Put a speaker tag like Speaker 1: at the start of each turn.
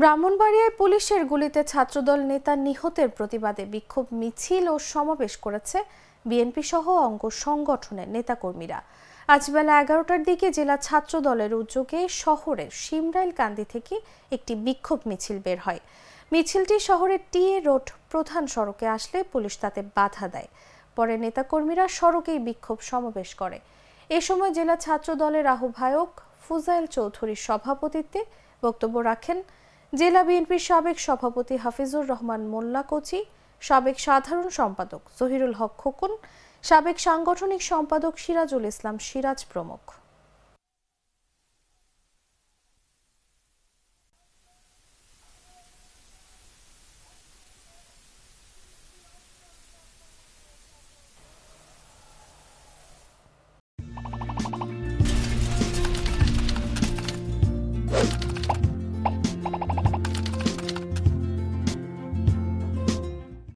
Speaker 1: ব্রাহ্মণবাড়িয়ায় পুলিশের গুলিতে ছাত্রদল নেতা নিহতের প্রতিবাদে বিক্ষোভ মিছিল ও সমাবেশ করেছে বিএনপি সহ অঙ্গ সংগঠনের নেতাকর্মীরা আজ বেলা এগারোটার দিকে জেলা ছাত্রদলের উদ্যোগে শহরের সিমরাইল কান্দি থেকে একটি বিক্ষোভ মিছিল বের হয় মিছিলটি শহরের টি এ রোড প্রধান সড়কে আসলে পুলিশ তাতে বাধা দেয় পরে নেতাকর্মীরা সড়কেই বিক্ষোভ সমাবেশ করে এ সময় জেলা ছাত্রদলের আহ্বায়ক ফুজাইল চৌধুরীর সভাপতিত্বে বক্তব্য রাখেন জেলা বিএনপির সাবেক সভাপতি হাফিজুর রহমান মোল্লা কোচি সাবেক সাধারণ সম্পাদক জহিরুল হক খোকন সাবেক সাংগঠনিক সম্পাদক সিরাজুল ইসলাম সিরাজ প্রমুখ